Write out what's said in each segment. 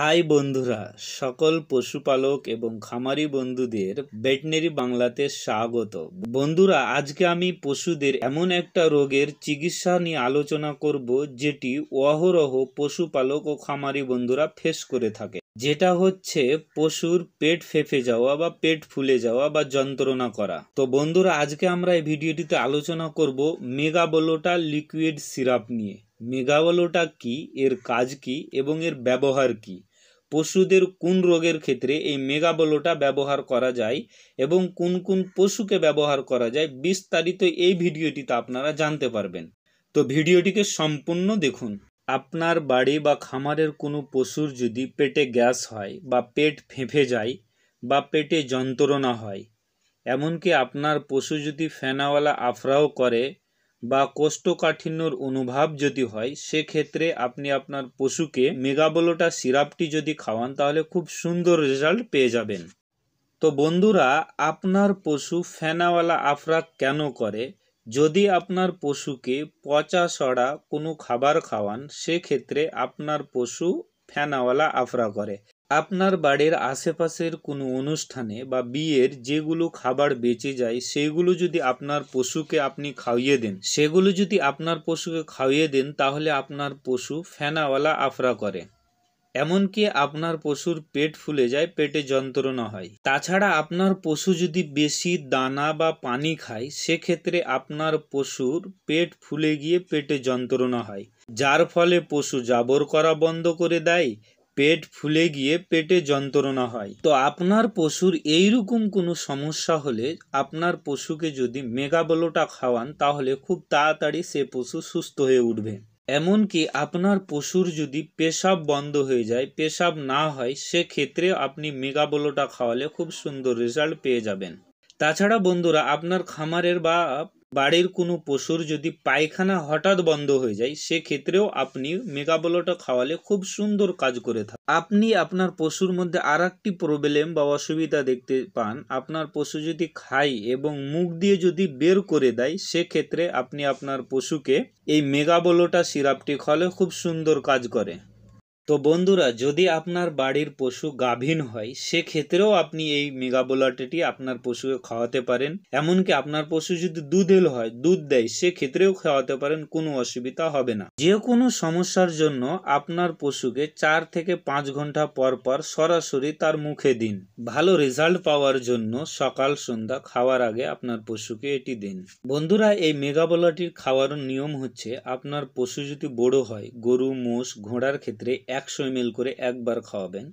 high বন্ধুরা সকল পশুপালক এবং খামারি বন্ধুদের ভেটনারি বাংলাতে স্বাগত বন্ধুরা আজকে আমি পশুদের এমন একটা রোগের চিকিৎসা নিয়ে আলোচনা করব যেটি অহরহ পশুপালক ও খামারি বন্ধুরা ফেস করে থাকে যেটা হচ্ছে পশুর পেট ফেফে যাওয়া বা পেট ফুলে যাওয়া বা যন্ত্রণা করা তো বন্ধুরা আজকে আমরা এই ভিডিওটিতে আলোচনা করব মেগাবোলোটা লিকুইড সিরাপ নিয়ে মেগাওয়ালোটা কি এর কাজ কি এবং এর ব্যবহার কি পশুদের কোন রোগের ক্ষেত্রে এই মেগাবলোটা ব্যবহার করা যায় এবং কোন কোন পশুকে ব্যবহার করা যায় বিস্তারিত এই ভিডিওটিতে আপনারা জানতে পারবেন তো ভিডিওটিকে সম্পূর্ণ দেখুন আপনার বাড়ি বা খামারের কোনো পশুর যদি পেটে গ্যাস হয় বা পেট ফেঁপে যায় বা পেটে যন্ত্রণা হয় এমনকি আপনার পশু যদি ফেনাওয়ালা আফরাও করে বা কোষ্ঠকাঠিন্যর অনুভব যদি হয় সেক্ষেত্রে আপনি আপনার পশুকে মেগাবোলোটা সিরাপটি যদি খাওয়ান তাহলে খুব সুন্দর রেজাল্ট পেয়ে যাবেন তো বন্ধুরা আপনার পশু ফেনাওয়ালা আফরা কেন করে যদি আপনার পশুকে পচা সড়া কোনো খাবার খাওয়ান সেক্ষেত্রে আপনার পশু ফেনাওয়ালা আফরা করে আপনার বাড়ির আশেপাশের কোনো অনুষ্ঠানে বা বিয়ের যেগুলো খাবার বেঁচে যায় সেগুলো যদি আপনার পশুকে আপনি খাওয়িয়ে দেন সেগুলো যদি আপনার পশুকে খাওয়িয়ে দেন তাহলে আপনার পশু ফেনাওয়ালা আফরা করে এমনকি আপনার পশুর পেট ফুলে যায় পেটে যন্ত্রণা হয় তাছাড়া আপনার পশু যদি বেশি দানা বা পানি খায় সেক্ষেত্রে আপনার পশুর পেট ফুলে গিয়ে পেটে যন্ত্রণা হয় যার ফলে পশু জাবর করা বন্ধ করে দেয় পেট ফুলে গিয়ে পেটে যন্ত্রণা হয় তো আপনার পশুর এইরকম কোনো সমস্যা হলে আপনার পশুকে যদি মেগাবলোটা খাওয়ান তাহলে খুব তাড়াতাড়ি সে পশু সুস্থ হয়ে উঠবে এমনকি আপনার পশুর যদি পেশাব বন্ধ হয়ে যায় পেশাব না হয় সেক্ষেত্রে আপনি মেগাবলোটা খাওয়ালে খুব সুন্দর রেজাল্ট পেয়ে যাবেন তাছাড়া বন্ধুরা আপনার খামারের বা বাড়ির কোনো পশুর যদি পায়খানা হঠাৎ বন্ধ হয়ে যায় সেক্ষেত্রেও আপনি মেগাবলোটা খাওয়ালে খুব সুন্দর কাজ করে থাকে আপনি আপনার পশুর মধ্যে আর একটি প্রবলেম বা অসুবিধা দেখতে পান আপনার পশু যদি খায় এবং মুখ দিয়ে যদি বের করে দেয় সেক্ষেত্রে আপনি আপনার পশুকে এই মেগাবলোটা সিরাপটি খাওয়ালে খুব সুন্দর কাজ করে তো বন্ধুরা যদি আপনার বাড়ির পশু গাভীন হয় সেক্ষেত্রেও আপনি এই মেগাবোলাটেটি আপনার পশুকে খাওয়াতে পারেন এমনকি আপনার পশু যদি দুধেল হয় দুধ দেয় সেক্ষেত্রেও খাওয়াতে পারেন কোনো অসুবিধা হবে না যে কোনো সমস্যার জন্য আপনার পশুকে চার থেকে পাঁচ ঘন্টা পর পর সরাসরি তার মুখে দিন ভালো রেজাল্ট পাওয়ার জন্য সকাল সন্ধ্যা খাওয়ার আগে আপনার পশুকে এটি দিন বন্ধুরা এই মেগাবোলাটির খাওয়ার নিয়ম হচ্ছে আপনার পশু যদি বড় হয় গরু মোষ ঘোড়ার ক্ষেত্রে একশো এমএল করে একবার খাওয়াবেন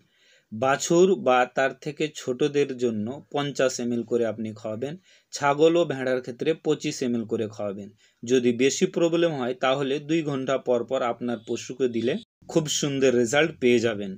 বাছুর বা তার থেকে ছোটদের জন্য পঞ্চাশ এমএল করে আপনি খাওয়াবেন ছাগল ও ভেড়ার ক্ষেত্রে পঁচিশ এমএল করে খাওয়াবেন যদি বেশি প্রবলেম হয় তাহলে দুই ঘন্টা পর পর আপনার পশুকে দিলে খুব সুন্দর রেজাল্ট পেয়ে যাবেন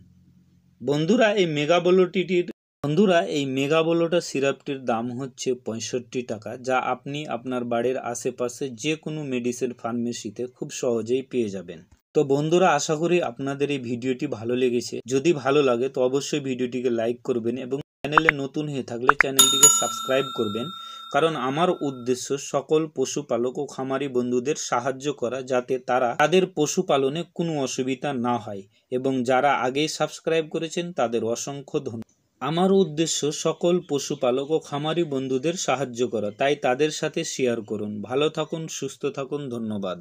বন্ধুরা এই মেগাবোলোটিটির বন্ধুরা এই মেগাবোলোটা সিরাপটির দাম হচ্ছে পঁয়ষট্টি টাকা যা আপনি আপনার বাড়ির আশেপাশে যে কোনো মেডিসিন ফার্মেসিতে খুব সহজেই পেয়ে যাবেন তো বন্ধুরা আশা করি আপনাদের এই ভিডিওটি ভালো লেগেছে যদি ভালো লাগে তো অবশ্যই ভিডিওটিকে লাইক করবেন এবং চ্যানেলে নতুন হয়ে থাকলে চ্যানেলটিকে সাবস্ক্রাইব করবেন কারণ আমার উদ্দেশ্য সকল পশুপালক ও খামারি বন্ধুদের সাহায্য করা যাতে তারা তাদের পশুপালনে কোনো অসুবিধা না হয় এবং যারা আগেই সাবস্ক্রাইব করেছেন তাদের অসংখ্য ধন্যবাদ আমার উদ্দেশ্য সকল পশুপালক ও খামারি বন্ধুদের সাহায্য করা তাই তাদের সাথে শেয়ার করুন ভালো থাকুন সুস্থ থাকুন ধন্যবাদ